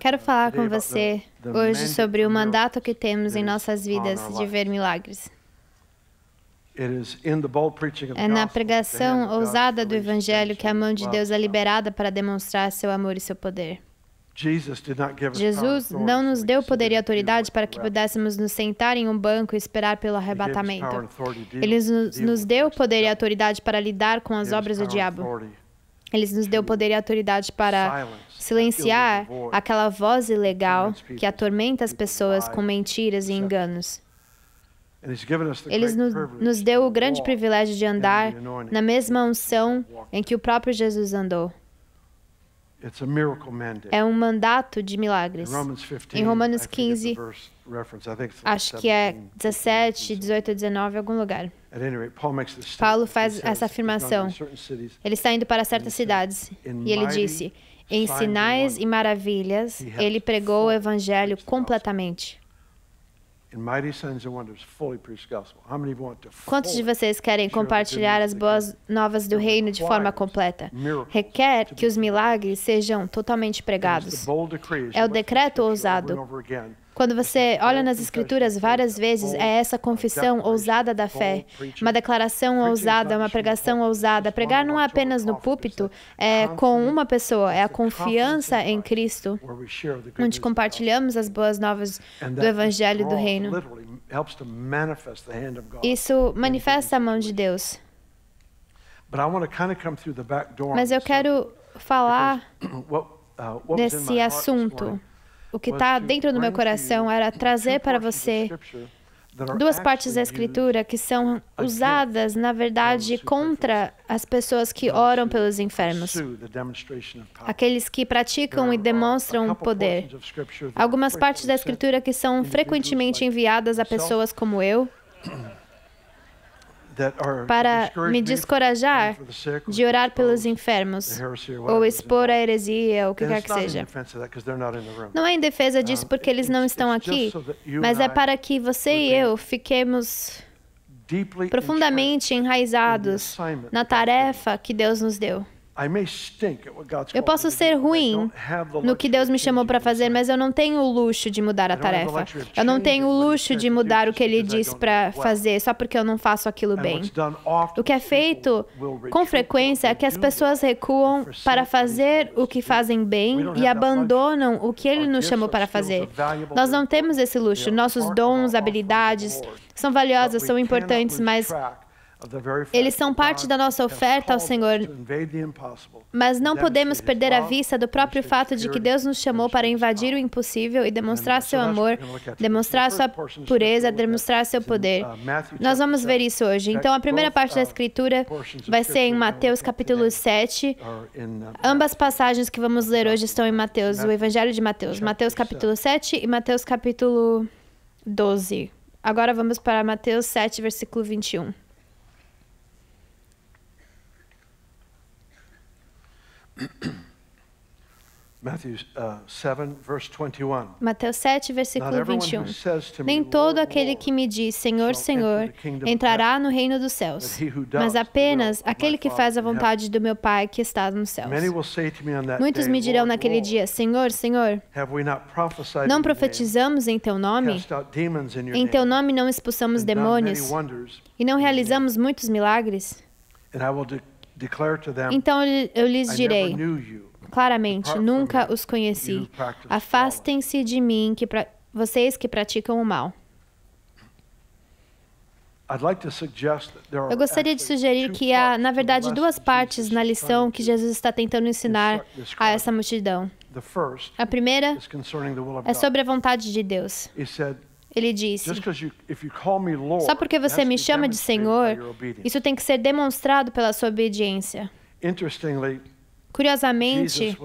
Quero falar com você hoje sobre o mandato que temos em nossas vidas de ver milagres. É na pregação ousada do Evangelho que a mão de Deus é liberada para demonstrar seu amor e seu poder. Jesus não nos deu poder e autoridade para que pudéssemos nos sentar em um banco e esperar pelo arrebatamento. Ele nos deu poder e autoridade para lidar com as obras do diabo. Ele nos deu poder e autoridade para silenciar aquela voz ilegal que atormenta as pessoas com mentiras e enganos. Ele nos, nos deu o grande privilégio de andar na mesma unção em que o próprio Jesus andou. É um mandato de milagres. Em Romanos 15, acho que é 17, 18 ou 19, algum lugar. Paulo faz essa afirmação. Ele está indo para certas cidades e ele disse: em sinais e maravilhas, ele pregou o evangelho completamente. Quantos de vocês querem compartilhar as boas novas do reino de forma completa? Requer que os milagres sejam totalmente pregados. É o decreto ousado quando você olha nas Escrituras várias vezes, é essa confissão ousada da fé, uma declaração ousada, uma pregação ousada. Pregar não é apenas no púlpito, é com uma pessoa, é a confiança em Cristo, onde compartilhamos as boas novas do Evangelho do Reino. Isso manifesta a mão de Deus. Mas eu quero falar uh, desse assunto o que está dentro do meu coração era trazer para você duas partes da Escritura que são usadas, na verdade, contra as pessoas que oram pelos enfermos, aqueles que praticam e demonstram poder. Algumas partes da Escritura que são frequentemente enviadas a pessoas como eu. para me descorajar de orar pelos enfermos ou expor a heresia ou o que quer que seja. Não é em defesa disso porque eles não estão aqui, mas é para que você e eu fiquemos profundamente enraizados na tarefa que Deus nos deu. Eu posso ser ruim no que Deus me chamou para fazer, mas eu não tenho o luxo de mudar a tarefa. Eu não tenho o luxo de mudar o que Ele diz para fazer só porque eu não faço aquilo bem. O que é feito com frequência é que as pessoas recuam para fazer o que fazem bem e abandonam o que Ele nos chamou para fazer. Nós não temos esse luxo. Nossos dons, habilidades são valiosas, são importantes, mas eles são parte da nossa oferta ao Senhor, mas não podemos perder a vista do próprio fato de que Deus nos chamou para invadir o impossível e demonstrar seu amor, demonstrar sua pureza, demonstrar seu poder. Nós vamos ver isso hoje. Então, a primeira parte da uh, Escritura vai ser em Mateus capítulo 7. Uh, Ambas passagens que vamos ler hoje estão em Mateus, o Evangelho de Mateus. Mateus capítulo 7 e Mateus capítulo 12. Agora vamos para Mateus 7, versículo 21. Matthew, uh, 7, verse 21. Mateus 7, versículo 21. Nem todo aquele que me diz Senhor, Senhor entrará no reino dos céus, mas apenas aquele que faz a vontade do meu Pai que está nos céus. Muitos me dirão naquele dia: Senhor, Senhor, não profetizamos em teu nome? Em teu nome não expulsamos demônios? E não realizamos muitos milagres? E eu então eu lhes direi claramente: nunca os conheci. Afastem-se de mim, que pra... vocês que praticam o mal. Eu gostaria de sugerir que há, na verdade, duas partes na lição que Jesus está tentando ensinar a essa multidão. A primeira é sobre a vontade de Deus. Ele disse: Só porque você me chama de Senhor, isso tem que ser demonstrado pela sua obediência. Curiosamente,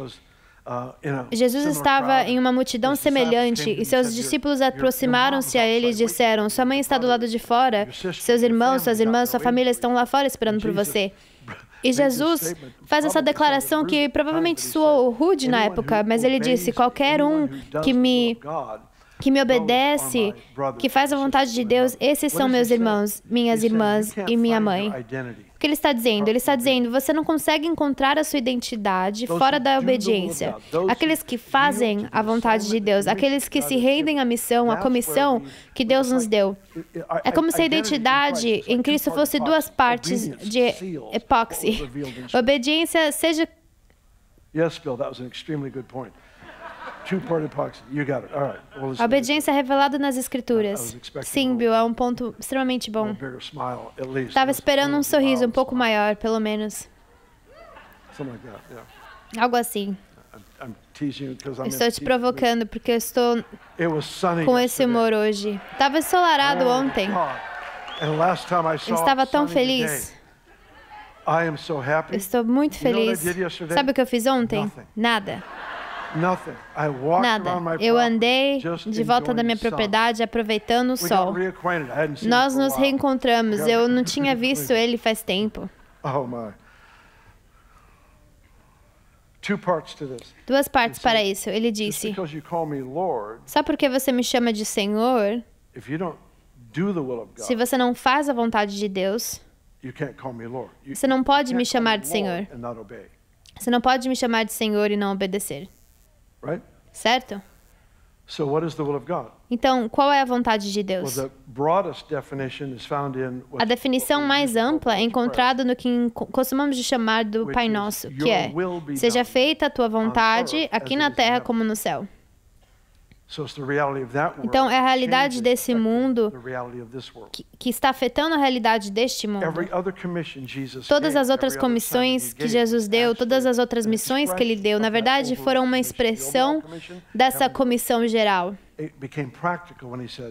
Jesus uh, estava em uma multidão semelhante e seus discípulos aproximaram-se a ele e disseram: Sua mãe está do lado de fora, seus irmãos, suas irmãs, sua família estão lá fora esperando por você. E Jesus faz essa declaração que provavelmente soou rude na época, mas ele disse: Qualquer um que me que me obedece, que faz a vontade de Deus, esses são meus irmãos, minhas irmãs e minha mãe. O que ele está dizendo? Ele está dizendo: você não consegue encontrar a sua identidade fora da obediência. Aqueles que fazem a vontade de Deus, aqueles que se rendem à missão, à comissão que Deus nos deu. É como se a identidade em Cristo fosse duas partes de epóxi. Obediência seja. Yes, Bill, that was an extremely good point obediência é revelada nas Escrituras. Simbio é um ponto extremamente bom. Estava esperando um sorriso um pouco maior, pelo menos. Algo assim. Estou te provocando porque eu estou com esse humor hoje. Estava ensolarado oh, ontem. estava tão feliz. estou muito feliz. Sabe o que eu fiz ontem? Nada. Nada. Eu andei de volta da minha propriedade aproveitando o sol. Nós nos reencontramos. Eu não tinha visto ele faz tempo. Oh, Duas partes para isso. Ele disse: Só porque você me chama de Senhor, se você não faz a vontade de Deus, você não pode me chamar de Senhor. Você não pode me chamar de Senhor e não obedecer right? Certo? So what is the will of God? Então, qual é a vontade de Deus? A definição mais ampla é encontrada no que costumamos chamar do Pai Nosso, que é: Seja feita a tua vontade, aqui na terra como no céu. Então, é a realidade desse mundo que, que, está afetando a realidade deste mundo. Todas as outras comissões que Jesus deu, todas as outras missões que ele deu, na verdade, foram uma expressão dessa comissão geral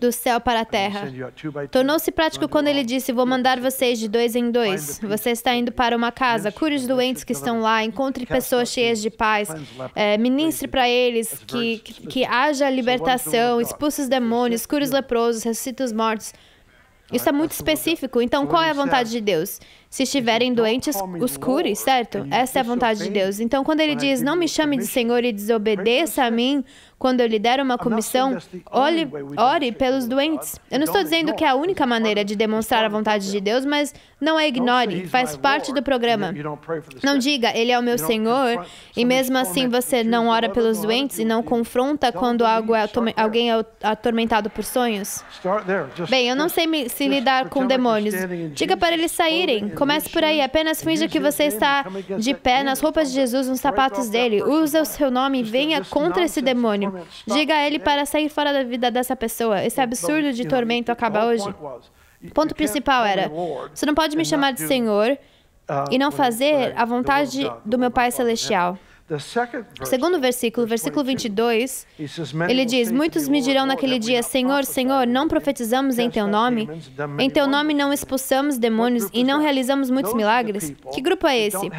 do céu para a terra. Tornou-se prático quando ele disse: Vou mandar vocês de dois em dois. Você está indo para uma casa, cure os doentes que estão lá, encontre pessoas cheias de paz, é, ministre para eles que, que, que haja libertação, expulse os demônios, cure os leprosos, ressuscite os mortos. Isso é muito específico. Então, qual é a vontade de Deus? Se estiverem doentes, os cure, certo? Essa é a vontade de Deus. Então, quando ele diz, não me chame de Senhor e desobedeça a mim, quando eu lhe der uma comissão, olhe, ore pelos doentes. Eu não estou dizendo que é a única maneira de demonstrar a vontade de Deus, mas não a ignore, faz parte do programa. Não diga, Ele é o meu Senhor, e mesmo assim você não ora pelos doentes e não confronta quando algo é alguém é atormentado por sonhos. Bem, eu não sei se lidar com demônios. Diga para eles saírem, Comece por aí, apenas finja que você está de pé nas roupas de Jesus, nos sapatos dele. Use o seu nome e venha contra esse demônio. Diga a ele para sair fora da vida dessa pessoa. Esse absurdo de tormento acaba hoje. O ponto principal era: você não pode me chamar de Senhor uh, e não fazer a vontade do meu Pai Celestial. O segundo versículo, versículo 22, ele diz: Muitos me dirão naquele dia: Senhor, Senhor, não profetizamos em teu nome? Em teu nome não expulsamos demônios e não realizamos muitos milagres? Que grupo é esse?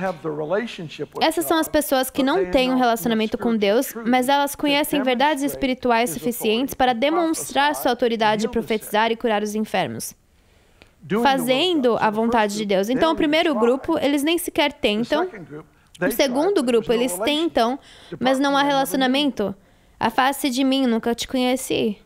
Essas são as pessoas que não têm um relacionamento com Deus, mas elas conhecem verdades espirituais suficientes para demonstrar sua autoridade de profetizar e curar os enfermos fazendo a vontade de Deus. Então, o primeiro grupo, eles nem sequer tentam. O segundo grupo, eles tentam, mas não há relacionamento. Afaste de mim nunca te conheci.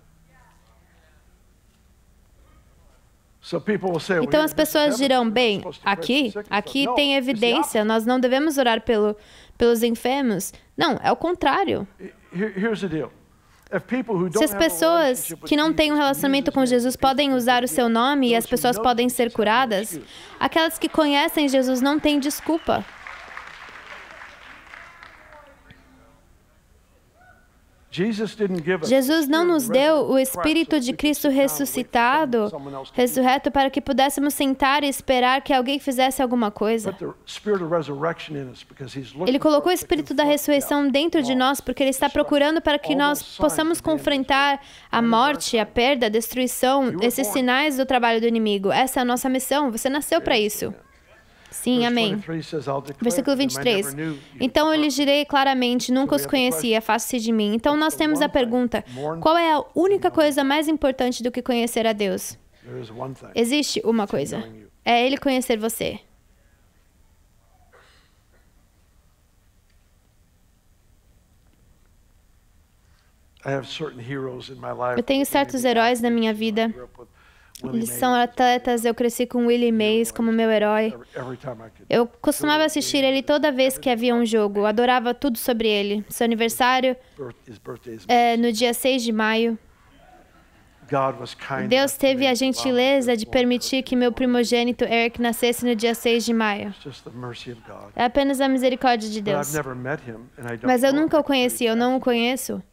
Então as pessoas dirão, bem, aqui, aqui tem evidência, nós não devemos orar pelo, pelos enfermos. Não, é o contrário. Se as pessoas que não têm um relacionamento com Jesus podem usar o seu nome e as pessoas podem ser curadas, aquelas que conhecem Jesus não têm desculpa. Jesus não nos deu o Espírito de Cristo ressuscitado, ressurreto, para que pudéssemos sentar e esperar que alguém fizesse alguma coisa. Ele colocou o Espírito da ressurreição dentro de nós porque ele está procurando para que nós possamos confrontar a morte, a perda, a destruição, esses sinais do trabalho do inimigo. Essa é a nossa missão. Você nasceu para isso. Sim, amém. Versículo 23. Então eu lhes direi claramente: nunca os conheci, afaste-se de mim. Então nós temos a pergunta: qual é a única coisa mais importante do que conhecer a Deus? Existe uma coisa: é Ele conhecer você. Eu tenho certos heróis na minha vida eles são atletas, eu cresci com Willie Mays como meu herói. Eu costumava assistir ele toda vez que havia um jogo, adorava tudo sobre ele. Seu aniversário é no dia 6 de maio. Deus teve a gentileza de permitir que meu primogênito Eric nascesse no dia 6 de maio. É apenas a misericórdia de Deus. Mas eu nunca o conheci, eu não o conheço.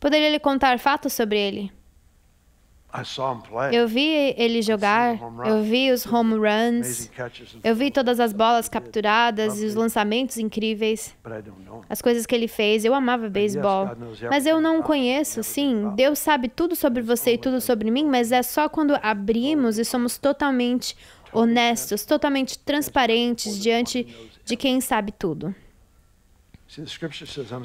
Poderia lhe contar fatos sobre ele. Eu vi ele jogar, eu vi os home runs, eu vi todas as bolas capturadas e os lançamentos incríveis, as coisas que ele fez. Eu amava beisebol, mas eu não o conheço. Sim, Deus sabe tudo sobre você e tudo sobre mim, mas é só quando abrimos e somos totalmente honestos, totalmente transparentes diante de quem sabe tudo.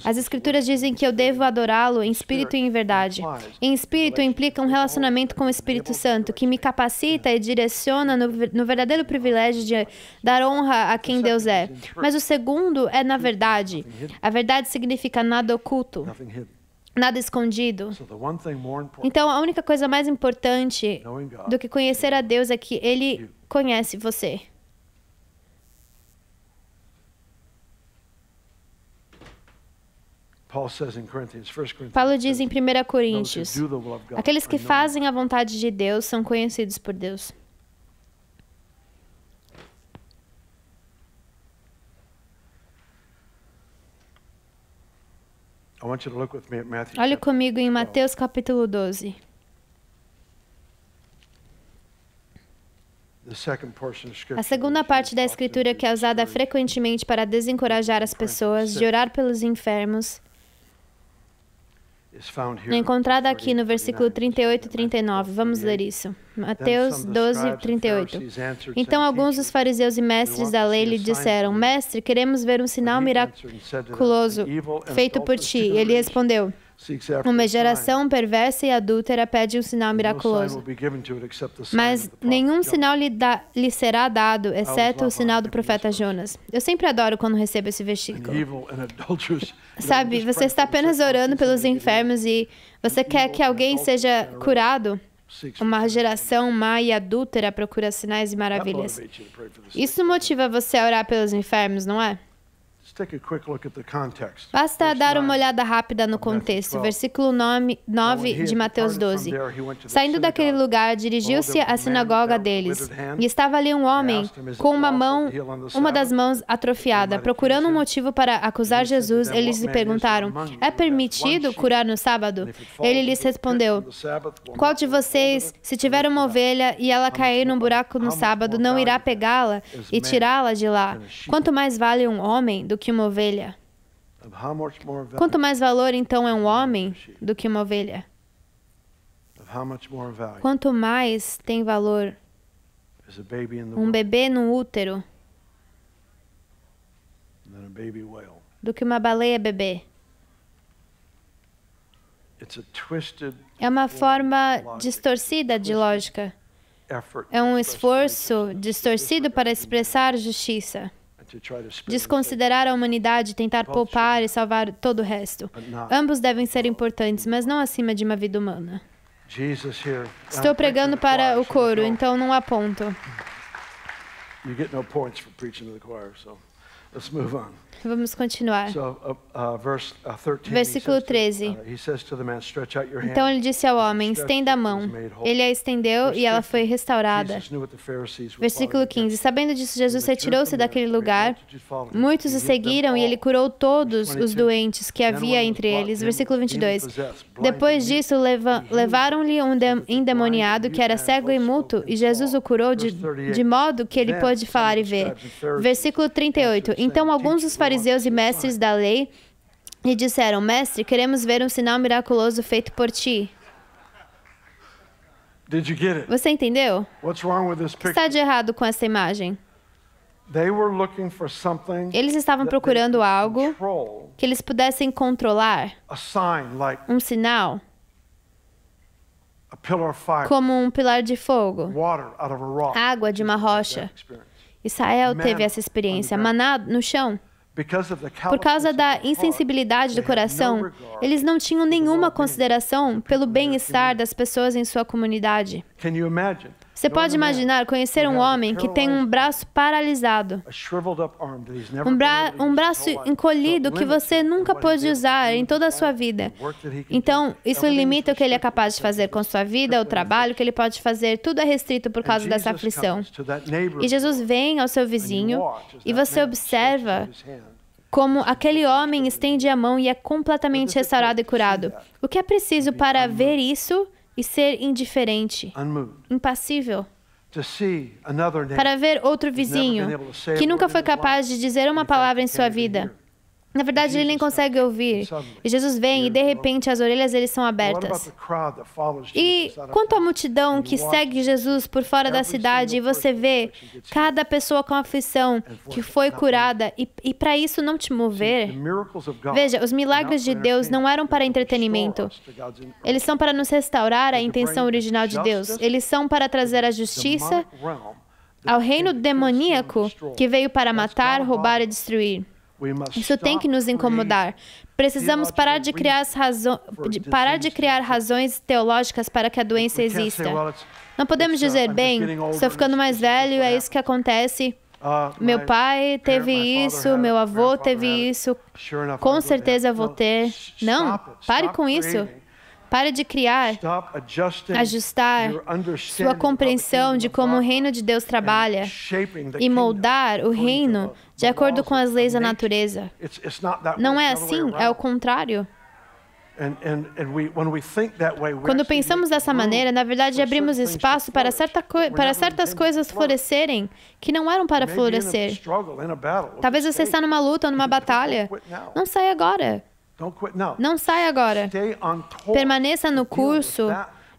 As Escrituras dizem que eu devo adorá-lo em espírito e em verdade. Em espírito implica um relacionamento com o Espírito Santo, que me capacita e direciona no, no verdadeiro privilégio de dar honra a quem Deus é. Mas o segundo é na verdade. A verdade significa nada oculto nada escondido. Então, a única coisa mais importante do que conhecer a Deus é que Ele conhece você. Paulo diz em 1 Coríntios: aqueles que fazem a vontade de Deus são conhecidos por Deus. Olhe comigo em Mateus capítulo 12. A segunda parte da Escritura que é usada frequentemente para desencorajar as pessoas de orar pelos enfermos encontrada aqui no versículo 38 e 39. Vamos ler isso. Mateus 12, 38. Então alguns dos fariseus e mestres da lei lhe disseram: Mestre, queremos ver um sinal miraculoso feito por ti. E ele respondeu: uma geração perversa e adúltera pede um sinal miraculoso. Mas nenhum sinal lhe, da, lhe será dado, exceto o sinal do profeta Jonas. Eu sempre adoro quando recebo esse versículo. Sabe, você está apenas orando pelos enfermos e você quer que alguém seja curado? Uma geração má e adúltera procura sinais e maravilhas. Isso motiva você a orar pelos enfermos, não é? Basta dar uma olhada rápida no contexto, versículo 9 de Mateus 12. Saindo daquele lugar, dirigiu-se à sinagoga deles, e estava ali um homem com uma mão, uma das mãos atrofiada. Procurando um motivo para acusar Jesus, eles lhe perguntaram: É permitido curar no sábado? Ele lhes respondeu: Qual de vocês, se tiver uma ovelha e ela cair num buraco no sábado, não irá pegá-la e tirá-la de lá? Quanto mais vale um homem do que que uma ovelha? Quanto mais valor então é um homem do que uma ovelha? Quanto mais tem valor um bebê no útero do que uma baleia bebê? É uma forma distorcida de lógica. É um esforço distorcido para expressar justiça. Desconsiderar a humanidade, tentar poupar e salvar todo o resto. Ambos devem ser importantes, mas não acima de uma vida humana. Estou pregando para o coro, então não há ponto. You get pontos para for para to the então vamos Vamos continuar. Uh, uh, uh, Versículo 13. Então ele disse ao homem: estenda a mão. Ele a estendeu e ela foi restaurada. Versículo 15. Sabendo disso, Jesus retirou-se daquele lugar. Muitos o seguiram e ele curou todos os doentes que havia entre eles. Versículo 22. Depois disso, levaram-lhe um endemoniado que era cego e mudo e Jesus o curou de, de modo que ele pôde falar e ver. Versículo 38. Então alguns dos fariseus e mestres da lei lhe disseram: Mestre, queremos ver um sinal miraculoso feito por ti. Você entendeu? O que está de errado com essa imagem? Eles estavam procurando algo que eles pudessem controlar, um sinal, como um pilar de fogo, água de uma rocha. Israel teve essa experiência, maná no chão. Por causa da insensibilidade do coração, eles não tinham nenhuma consideração pelo bem-estar das pessoas em sua comunidade. Você pode imaginar conhecer um homem que tem um braço paralisado, um, bra um braço encolhido que você nunca pôde usar em toda a sua vida. Então, isso limita o que ele é capaz de fazer com sua vida, o trabalho que ele pode fazer, tudo é restrito por causa dessa aflição. E Jesus vem ao seu vizinho e você observa como aquele homem estende a mão e é completamente restaurado e curado. O que é preciso para ver isso? e ser indiferente, impassível, para ver outro vizinho que nunca foi capaz de dizer uma palavra em sua vida, na verdade, ele nem consegue ouvir. E Jesus vem e de repente as orelhas eles são abertas. E quanto à multidão que segue Jesus por fora da cidade, e você vê cada pessoa com aflição que foi curada, e, e para isso não te mover. Veja, os milagres de Deus não eram para entretenimento. Eles são para nos restaurar a intenção original de Deus. Eles são para trazer a justiça ao reino demoníaco que veio para matar, roubar e destruir. Isso tem que nos incomodar. Precisamos parar de criar, razo... parar de criar razões teológicas para que a doença exista. Não podemos uh, dizer, bem, estou ficando mais velho, é isso que acontece. Uh, meu pai teve isso, meu avô teve isso, com certeza vou ter. Não, pare com isso. Pare de criar, ajustar sua compreensão de como o reino de Deus trabalha e moldar o reino de acordo com as leis da natureza. Não é assim, é o contrário. Quando pensamos dessa maneira, na verdade abrimos espaço para, certa para certas coisas florescerem que não eram para florescer. Talvez você está numa luta ou numa batalha. Não saia agora. Não saia agora. Permaneça no curso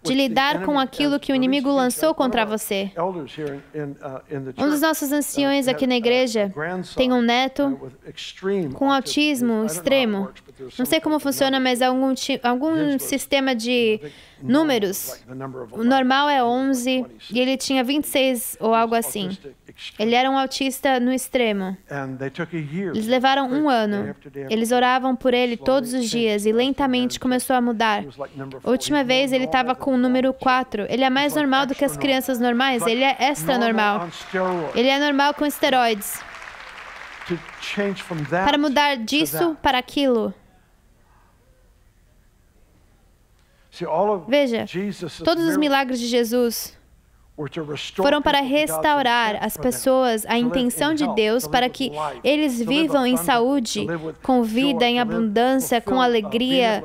de lidar com aquilo que o inimigo lançou contra você. Uh, um dos nossos anciões aqui na uh, igreja tem um neto com autismo extremo. Não sei como funciona, mas é algum, algum sistema de números. O normal é 11 e ele tinha 26 ou algo assim. Ele era um autista no extremo. Eles levaram um ano. Eles oravam por ele todos os dias e lentamente começou a mudar. A última vez ele estava com o número 4. Ele é mais normal do que as crianças normais. Ele é extra normal. Ele é normal com esteroides. Para mudar disso para aquilo. Veja, todos os milagres de Jesus foram para restaurar as pessoas à intenção de Deus para que eles vivam em saúde, com vida, em abundância, com alegria,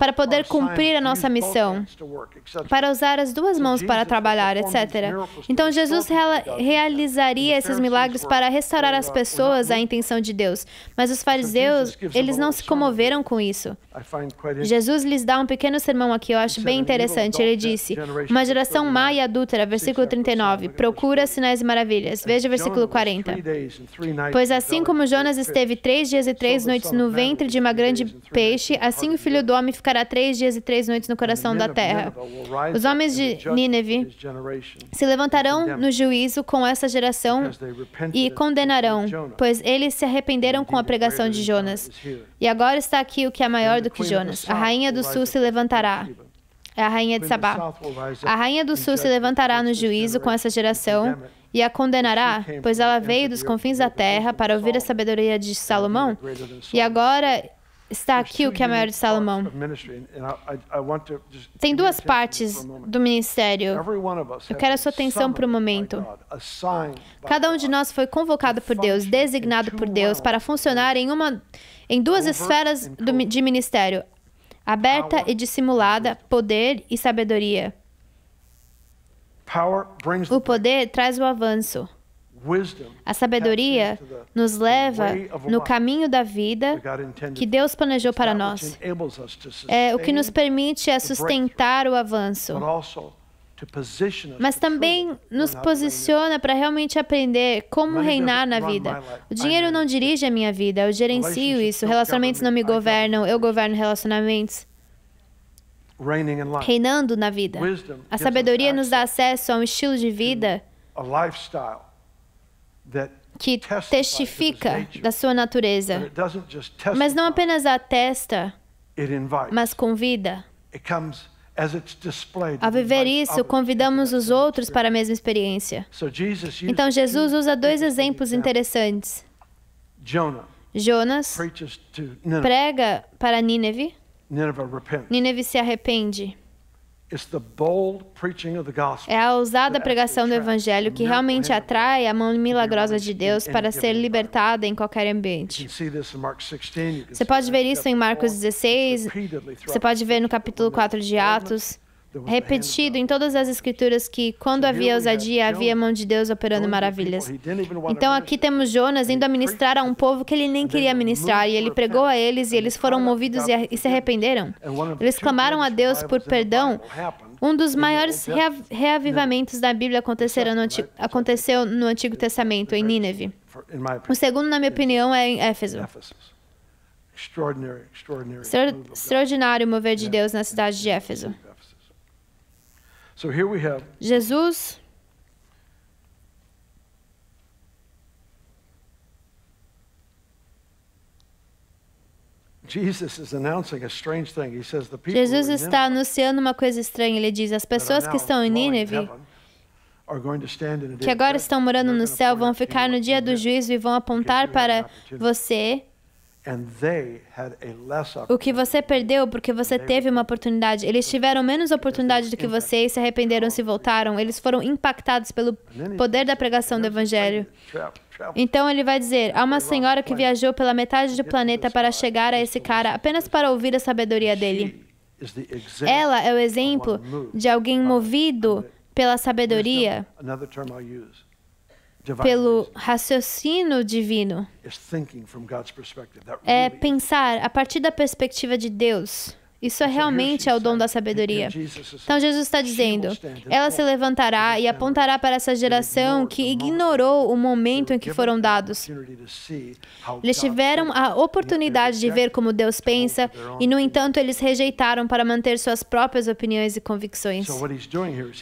para poder cumprir a nossa missão, para usar as duas mãos para trabalhar, etc. Então Jesus realizaria esses milagres para restaurar as pessoas à intenção de Deus, mas os fariseus, eles não se comoveram com isso. Jesus lhes dá um pequeno sermão aqui, eu acho bem interessante. Ele disse: Uma geração má e adúltera, versículo versículo 39. Procura sinais e maravilhas. Veja o versículo 40. Pois assim como Jonas esteve três dias e três noites no ventre de uma grande peixe, assim o filho do homem ficará três dias e três noites no coração da terra. Os homens de Nínive se levantarão no juízo com essa geração e condenarão, pois eles se arrependeram com a pregação de Jonas. E agora está aqui o que é maior do que Jonas. A rainha do sul se levantará é a rainha de Sabá. A rainha do sul se levantará no juízo com essa geração e a condenará, pois ela veio dos confins da terra para ouvir a sabedoria de Salomão, e agora está aqui o que é maior de Salomão. Tem duas partes do ministério. Eu quero a sua atenção para o momento. Cada um de nós foi convocado por Deus, designado por Deus, para funcionar em, uma, em duas esferas do, de ministério: aberta e dissimulada, poder e sabedoria. O poder traz o avanço. A sabedoria nos leva no caminho da vida que Deus planejou para nós. É o que nos permite sustentar o avanço, mas também nos posiciona para realmente aprender como reinar na vida. O dinheiro não dirige a minha vida, eu gerencio isso. Relacionamentos não me governam, eu governo relacionamentos. Reinando na vida. A sabedoria nos dá acesso a um estilo de vida que testifica da sua natureza. Mas não apenas atesta, mas convida. A viver isso, convidamos os outros para a mesma experiência. Então, Jesus usa dois exemplos interessantes. Jonas prega para Nínive. Nínive se arrepende. É a ousada pregação do Evangelho que realmente atrai a mão milagrosa de Deus para ser libertada em qualquer ambiente. Você pode ver isso em Marcos 16, você pode ver no capítulo 4 de Atos repetido em todas as escrituras que, quando havia ousadia, havia a mão de Deus operando então maravilhas. Então aqui temos Jonas indo a ministrar a um povo que ele nem queria ministrar, e ele pregou a eles, e eles foram movidos e se arrependeram. Eles clamaram a Deus por perdão. Um dos maiores reavivamentos da Bíblia aconteceu no Antigo Testamento, em Nínive. O segundo, na minha opinião, é em Éfeso. Extraordinário mover de Deus na cidade de Éfeso. So here we have Jesus Jesus está anunciando uma coisa estranha. Ele diz: as pessoas que estão em Nínive, que agora estão morando no céu, vão ficar no dia do juízo e vão apontar para você o que você perdeu porque você teve uma oportunidade. Eles tiveram menos oportunidade do que você e se arrependeram se voltaram. Eles foram impactados pelo poder da pregação do Evangelho. Então ele vai dizer: há uma senhora que viajou pela metade do planeta para chegar a esse cara apenas para ouvir a sabedoria dele. Ela é o exemplo de alguém movido pela sabedoria pelo raciocínio divino é pensar a partir da perspectiva de Deus. Isso é realmente é o dom da sabedoria. Então Jesus está dizendo: ela se levantará e apontará para essa geração que ignorou o momento em que foram dados. Eles tiveram a oportunidade de ver como Deus pensa e, no entanto, eles rejeitaram para manter suas próprias opiniões e convicções.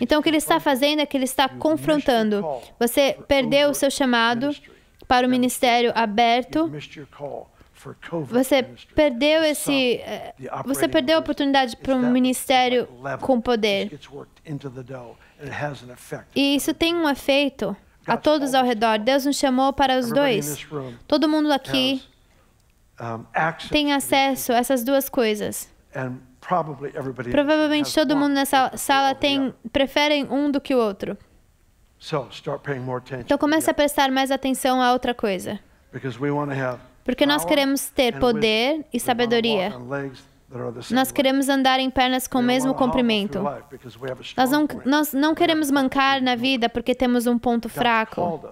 Então, o que ele está fazendo é que ele está confrontando. Você perdeu o seu chamado para o ministério aberto você perdeu esse, eh, você perdeu a oportunidade para um ministério com poder. E isso tem um efeito a todos ao redor. Deus nos chamou para os dois. Todo mundo aqui tem acesso a essas duas coisas. Provavelmente todo mundo nessa sala tem, preferem um do que o outro. Então comece a prestar mais atenção a outra coisa. Porque nós queremos porque nós queremos ter poder e sabedoria. Nós queremos andar em pernas com o mesmo comprimento. Nós não, nós não queremos mancar na vida porque temos um ponto fraco.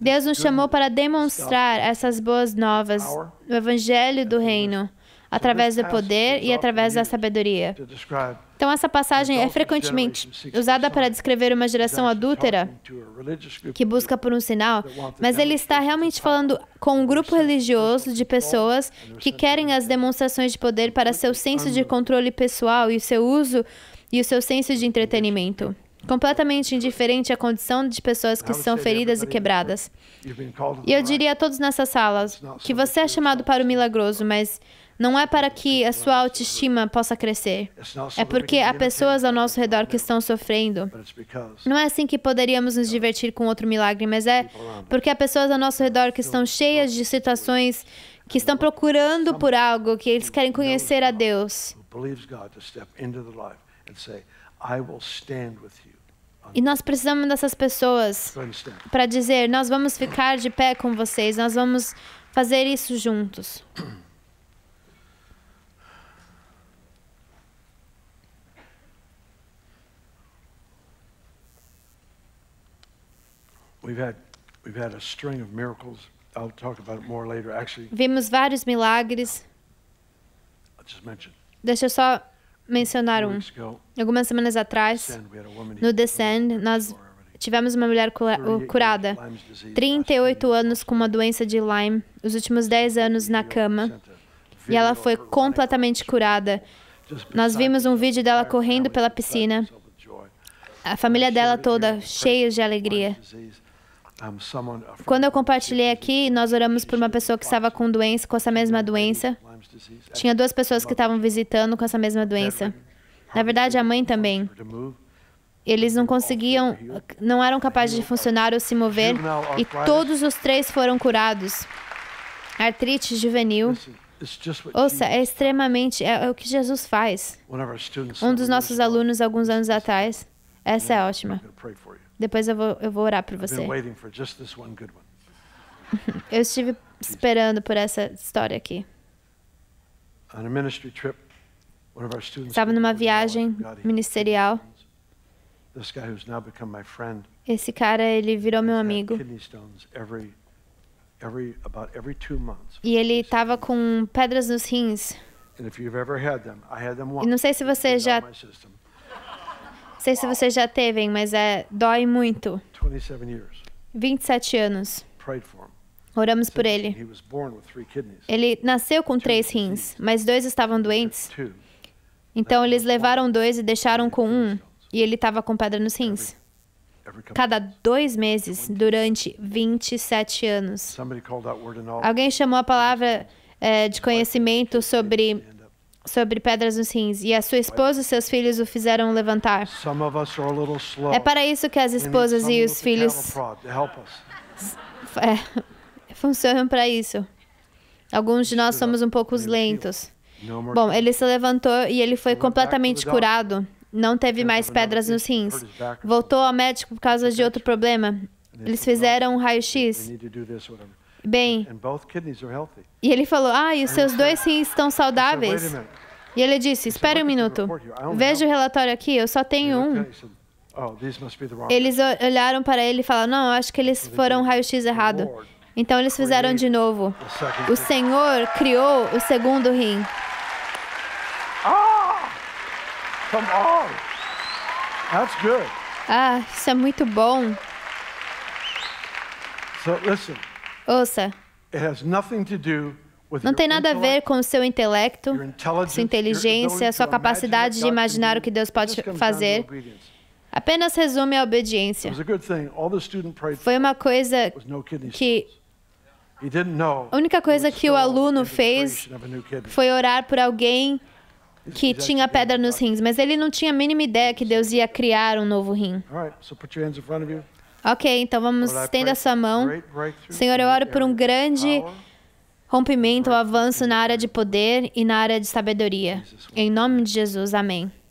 Deus nos chamou para demonstrar essas boas novas, o Evangelho do Reino, através do poder e através da sabedoria. Então, essa passagem é frequentemente usada para descrever uma geração adúltera que busca por um sinal, mas ele está realmente falando com um grupo religioso de pessoas que querem as demonstrações de poder para seu senso de controle pessoal e o seu uso e o seu senso de entretenimento. Completamente indiferente à condição de pessoas que são feridas e quebradas. E eu diria a todos nessas salas que você é chamado para o milagroso, mas não é para que a sua autoestima possa crescer. É porque há pessoas ao nosso redor que estão sofrendo. Não é assim que poderíamos nos divertir com outro milagre, mas é porque há pessoas ao nosso redor que estão cheias de situações que estão procurando por algo, que eles querem conhecer a Deus. E nós precisamos dessas pessoas para dizer: nós vamos ficar de pé com vocês, nós vamos fazer isso juntos. Vimos vários milagres. Deixa eu só mencionar um. Algumas semanas atrás, no Descend, nós tivemos uma mulher curada, 38 anos com uma doença de Lyme, os últimos 10 anos na cama, e ela foi completamente curada. Nós vimos um vídeo dela correndo pela piscina, a família dela toda cheia de alegria. Quando eu compartilhei aqui, nós oramos por uma pessoa que estava com doença, com essa mesma doença. Tinha duas pessoas que estavam visitando com essa mesma doença. Na verdade, a mãe também. Eles não conseguiam, não eram capazes de funcionar ou se mover, e todos os três foram curados. Artrite juvenil. Ouça, é extremamente. É, é o que Jesus faz. Um dos nossos alunos, alguns anos atrás. Essa é ótima. Depois eu vou, eu vou orar por você. eu estive esperando por essa história aqui. Estava numa viagem ministerial. Esse cara, ele virou meu amigo. E ele estava com pedras nos rins. E não sei se você já sei se vocês já teve, mas é dói muito. 27 anos. Oramos por ele. Ele nasceu com três rins, mas dois estavam doentes. Então eles levaram dois e deixaram com um, e ele estava com pedra nos rins. Cada dois meses, durante 27 anos. Alguém chamou a palavra é, de conhecimento sobre sobre pedras nos rins, e a sua esposa e seus filhos o fizeram levantar. É para isso que as esposas e os filhos é, funcionam para isso. Alguns de nós somos um pouco lentos. Bom, ele se levantou e ele foi completamente curado. Não teve mais pedras nos rins. Voltou ao médico por causa de outro problema. Eles fizeram um raio-x bem. E ele falou: Ah, e os seus dois rins estão saudáveis? E ele disse: Espere um minuto. Veja o relatório aqui, eu só tenho um. Oh, eles olharam para ele e falaram: Não, acho que eles foram raio-x errado. Então eles fizeram de novo. O Senhor criou o segundo rim. Ah, ah isso é muito bom. Então, listen. Ouça. Não tem nada a ver com o seu intelecto, sua inteligência, sua capacidade de imaginar o que Deus pode fazer. Apenas resume a obediência. Foi uma coisa que a única coisa que o aluno fez foi orar por alguém que tinha pedra nos rins, mas ele não tinha a mínima ideia que Deus ia criar um novo rim. Ok, então vamos estenda a sua mão. Senhor, eu oro por um grande rompimento, um avanço na área de poder e na área de sabedoria. Em nome de Jesus, amém.